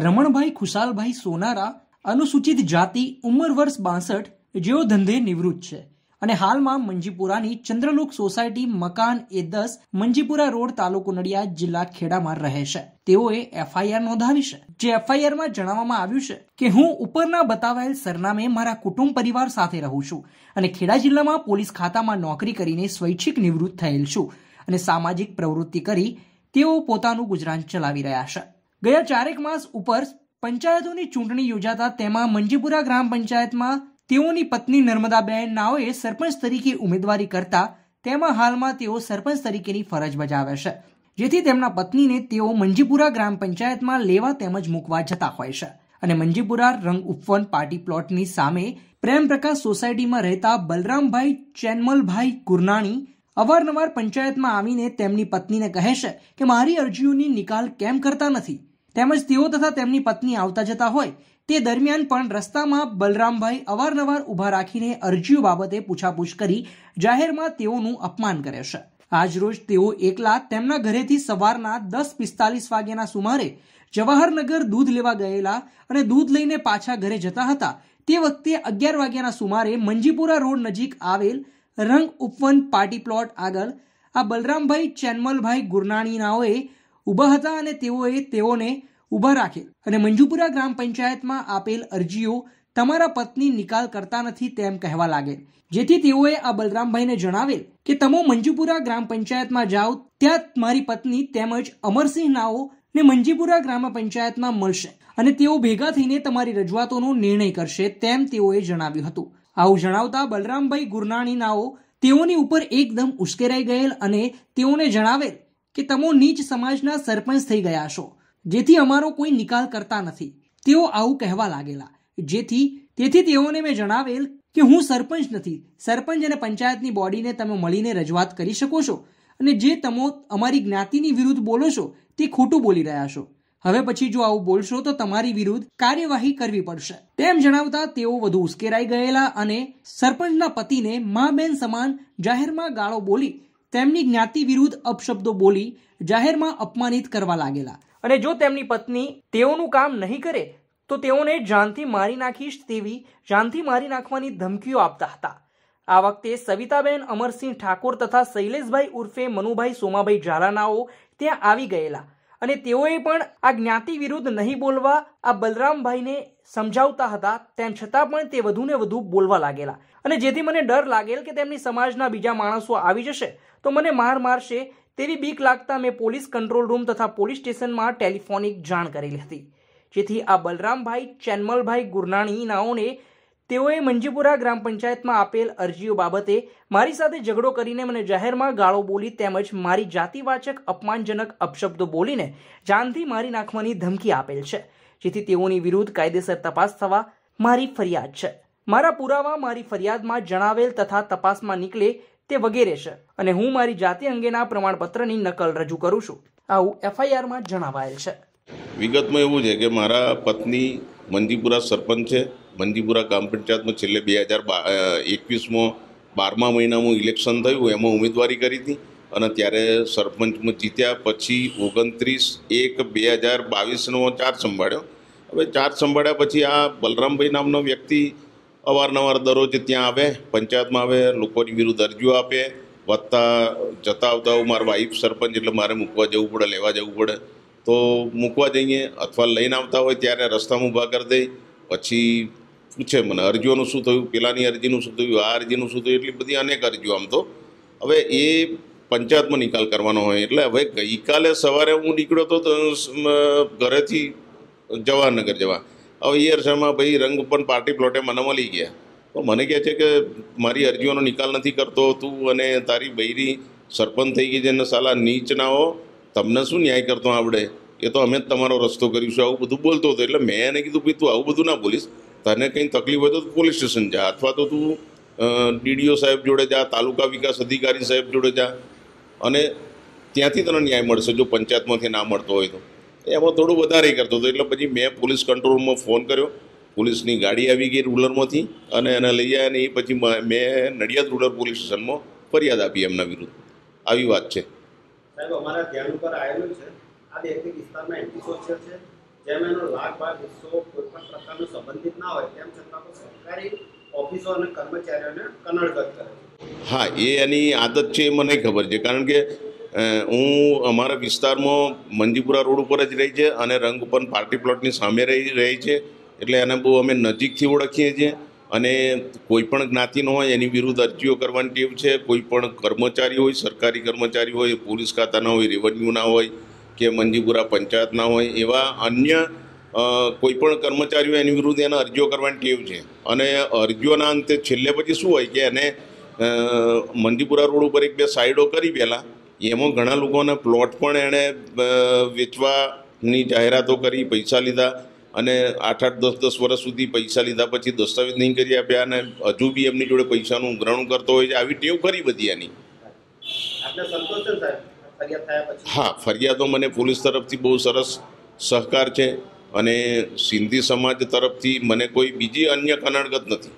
રમણભાઈ ખુશાલભાઈ સોનારા અનુસૂચિત જાતિ ઉંમર વર્ષ બાસઠ જેઓ ધંધે નિવૃત્ત છે અને હાલમાં મંજીપુરાની ચંદ્રલોક સોસાયટી મકાન એ દસ મંજીપુરા રોડ તાલુકો નડિયાદ જિલ્લા ખેડામાં રહે છે તેઓએ એફઆઈઆર નોંધાવી છે જે એફઆઈઆરમાં જણાવવામાં આવ્યું છે કે હું ઉપરના બતાવાયેલ સરનામે મારા કુટુંબ પરિવાર સાથે રહું છું અને ખેડા જિલ્લામાં પોલીસ ખાતામાં નોકરી કરીને સ્વૈચ્છિક નિવૃત્ત થયેલ છું અને સામાજિક પ્રવૃત્તિ કરી તેઓ પોતાનું ગુજરાન ચલાવી રહ્યા છે ગયા ચારેક માસ ઉપર પંચાયતોની ચૂંટણી યોજાતા તેમાં મંજીપુરા ગ્રામ પંચાયતમાં તેઓની પત્ની નર્મદાબેન નાઓએ સરપંચ તરીકે ઉમેદવારી કરતા તેમાં હાલમાં તેઓ સરપંચ તરીકેની ફરજ બજાવે છે જેથી તેમના પત્નીને તેઓ મંજીપુરા ગ્રામ પંચાયતમાં લેવા તેમજ મૂકવા જતા હોય છે અને મંજીપુરા રંગ ઉપવન પાર્ટી પ્લોટની સામે પ્રેમપ્રકાશ સોસાયટીમાં રહેતા બલરામભાઈ ચેનમલભાઈ કુરનાણી અવારનવાર પંચાયતમાં આવીને તેમની પત્નીને કહે છે કે મારી અરજીઓની નિકાલ કેમ કરતા નથી તેમજ તેઓ તથા તેમની પત્ની આવતા જતા હોય તે દરમિયાન પણ રસ્તામાં બલરામભાઈ અવારનવાર ઊભા રાખીને અરજીઓ બાબતે પૂછાપૂછ કરી જાહેરમાં તેઓનું અપમાન કરે છે આજરોજ તેઓ એકલા તેમના ઘરેથી સવારના દસ પિસ્તાલીસ વાગ્યાના સુમારે જવાહરનગર દૂધ લેવા ગયેલા અને દૂધ લઈને પાછા ઘરે જતા હતા તે વખતે અગિયાર વાગ્યાના સુમારે મંજીપુરા રોડ નજીક આવેલ રંગ ઉપવન પાર્ટી પ્લોટ આગળ આ બલરામભાઈ ચેનમલભાઈ ગુરનાણીનાઓએ ઊભા હતા અને તેઓએ તેઓને ઊભા રાખેલ અને મંજુપુરા ગ્રામ પંચાયતમાં આપેલ અરજીઓ તમારા પત્ની નિકાલ કરતા નથી તેમ કહેવા લાગે જેથી તેઓએ આ બલરામભાઈને જણાવેલ કે તમે મંજુપુરા ગ્રામ પંચાયતમાં જાઓ ત્યાં મારી પત્ની તેમજ અમરસિંહ નાઓ ને મંજીપુરા ગ્રામ પંચાયતમાં મળશે અને તેઓ ભેગા થઈને તમારી રજૂઆતોનો નિર્ણય કરશે તેમ તેઓએ જણાવ્યું હતું આવું જણાવતા બલરામભાઈ ગુરનાણી નાઓ તેઓની ઉપર એકદમ ઉશ્કેરાઈ ગયેલ અને તેઓને જણાવેલ કે તમો નીચ સમાજના સરપંચ થઈ ગયા છો જેથી અમારો કોઈ નિકાલ કરતા નથી તેઓ આવું કહેવા લાગેલા જેથી તેથી તેઓને મેં જણાવેલ કે હું સરપંચ નથી સરપંચ અને પંચાયતની બોડીને તમે મળીને રજૂઆત કરી શકો છો અને જે તમો અમારી જ્ઞાતિની વિરુદ્ધ બોલો છો તે ખોટું બોલી રહ્યા છો હવે પછી જો આવું બોલશો તો તમારી વિરુદ્ધ કાર્યવાહી કરવી પડશે તેમ જણાવતા તેઓ વધુ ઉશ્કેરાઈ ગયેલા અને સરપંચના પતિને મા બેન સમાન જાહેરમાં ગાળો બોલી તેમની જ્ઞાતિ વિરુદ્ધ અપશબ્દો બોલી જાહેરમાં અપમાનિત કરવા લાગેલા અને જો તેમની પત્ની તેઓનું કામ નહીં કરે તો તેઓને જાનથી મારી નાખીશ તેવી જાનથી મારી નાખવાની ધમકીઓ આપતા હતા આ વખતે સવિતાબેન અમરસિંહ ઠાકોર તથા શૈલેષભાઈ ઉર્ફે મનુભાઈ સોમાભાઈ ઝાલાનાઓ ત્યાં આવી ગયેલા અને તેઓએ પણ આ જ્ઞાતિ વિરુદ્ધ નહીં બોલવા આ બલરામભાઈને સમજાવતા હતા તેમ છતાં પણ તે વધુને વધુ બોલવા લાગેલા અને જેથી મને ડર લાગેલ કે તેમની સમાજના બીજા માણસો આવી જશે તો મને માર મારશે તેવી બીક લાગતા મેં પોલીસ કંટ્રોલ રૂમ તથા પોલીસ સ્ટેશનમાં ટેલિફોનિક જાણ કરેલી હતી જેથી આ બલરામભાઈ ચેનમલભાઈ ગુરનાણીનાઓને તેઓએ મંજીપુરા ગ્રામ પંચાયતમાં આપેલ અરજીઓ બાબતે મારી સાથે ઝઘડો કરીને મને જાહેરમાં ગાળો બોલી તેમજ મારી જાતિવાચક અપમાનજનક અપશબ્દો બોલીને જાનથી મારી નાખવાની ધમકી આપેલ છે જેથી તેઓની વિરુદ્ધ કાયદેસર તપાસ થવા મારી ફરિયાદ છે મારા પુરાવા મારી ફરિયાદમાં જણાવેલ તથા તપાસમાં નીકળે તે વગેરે છે અને હું મારી જાતિ અંગેના પ્રમાણપત્રની નકલ રજૂ કરું છું આવું એફઆઈઆરમાં જણાવાયેલ છે વિગતમાં એવું છે કે મારા પત્ની મંજીપુરા સરપંચ છે મંજીપુરા ગ્રામ પંચાયતમાં છેલ્લે બે હજાર બા એકવીસમાં બારમા મહિનામાં ઇલેક્શન થયું એમાં ઉમેદવારી કરી હતી અને ત્યારે સરપંચમાં જીત્યા પછી ઓગણત્રીસ એક બે હજાર બાવીસનો ચાર્જ સંભાળ્યો હવે ચાર્જ સંભાળ્યા પછી આ બલરામભાઈ નામનો વ્યક્તિ અવારનવાર દરરોજ ત્યાં આવે પંચાયતમાં આવે લોકોની વિરુદ્ધ અરજીઓ આપે વધતા જતા આવતા હું મારા વાઈફ સરપંચ એટલે મારે મૂકવા જવું પડે લેવા જવું પડે તો મૂકવા જઈએ અથવા લઈને આવતા હોય ત્યારે રસ્તામાં ઊભા કરી દઈ પછી પૂછે મને અરજીઓનું શું થયું પેલાની અરજીનું શું થયું આ અરજીનું શું થયું એટલી બધી અનેક અરજીઓ આમ તો હવે એ પંચાયતમાં નિકાલ કરવાનો હોય એટલે હવે ગઈકાલે સવારે હું નીકળ્યો તો ઘરેથી જવાહરનગર જવા હવે એ અરસામાં ભાઈ રંગ પણ પાર્ટી પ્લોટે મને મળી ગયા તો મને કહે છે કે મારી અરજીઓનો નિકાલ નથી કરતો તું અને તારી બૈરી સરપંચ થઈ ગઈ છે અને સાલા નીચનાઓ તમને શું ન્યાય કરતો આવડે એ તો અમે જ તમારો રસ્તો કરીશું આવું બધું બોલતો હતો એટલે મેં એને કીધું ભાઈ તું આવું બધું ના બોલીશ તને કંઈ તકલીફ હોય તો પોલીસ સ્ટેશન જા અથવા તો તું ડીડીઓ સાહેબ જોડે જા તાલુકા વિકાસ અધિકારી સાહેબ જોડે જા અને ત્યાંથી તને ન્યાય મળશે જો પંચાયતમાંથી ના મળતો હોય તો એમાં થોડું વધારે કરતો હતો એટલે પછી મેં પોલીસ કંટ્રોલમાં ફોન કર્યો પોલીસની ગાડી આવી ગઈ રૂલરમાંથી અને એને લઈ આવ્યા અને એ પછી મેં નડિયાદ રૂરલ પોલીસ સ્ટેશનમાં ફરિયાદ આપી એમના વિરુદ્ધ આવી વાત છે સાહેબ અમારા ધ્યાન ઉપર આવેલું છે આ વ્યક્તિ વિસ્તારમાં એન્ટી સોશિયલ છે જેમ એનો લાખ ભાગ હિસ્સો કોઈ પણ પ્રકારનો સંબંધિત ના હોય તેમ છતાં પણ સરકારી ઓફિસો અને કર્મચારીઓને કનડગત કરે છે હા એ એની આદત છે એ મને ખબર છે કારણ કે હું અમારા વિસ્તારમાં મંજીપુરા રોડ ઉપર જ રહી છે અને રંગ પણ પાર્ટી પ્લોટની સામે રહી રહી છે એટલે એને બહુ અમે નજીકથી ઓળખીએ છીએ અને કોઈ પણ ન હોય એની વિરુદ્ધ અરજીઓ કરવાની ટેવ છે કોઈ પણ કર્મચારી હોય સરકારી કર્મચારી હોય પોલીસ ખાતાના હોય રેવન્યુના હોય કે મંજીપુરા પંચાયતના હોય એવા અન્ય કોઈપણ કર્મચારીઓ એની વિરુદ્ધ એને અરજીઓ કરવાની ટેવ છે અને અરજીઓના અંતે છેલ્લે પછી શું હોય કે એને મંજીપુરા રોડ ઉપર એક બે સાઈડો કરી પહેલાં એમાં ઘણા લોકોને પ્લોટ પણ એણે વેચવાની જાહેરાતો કરી પૈસા લીધા અને આઠ આઠ દસ દસ વર્ષ સુધી પૈસા લીધા પછી દસ્તાવેજ નહીં કરી આપ્યા અને હજુ બી એમની જોડે પૈસાનું ઉઘરાણું કરતો હોય છે આવી ટેવ ખરી બધી એની હા ફરિયાદો મને પોલીસ તરફથી બહુ સરસ સહકાર છે અને સિંધી સમાજ તરફથી મને કોઈ બીજી અન્ય કનડગત નથી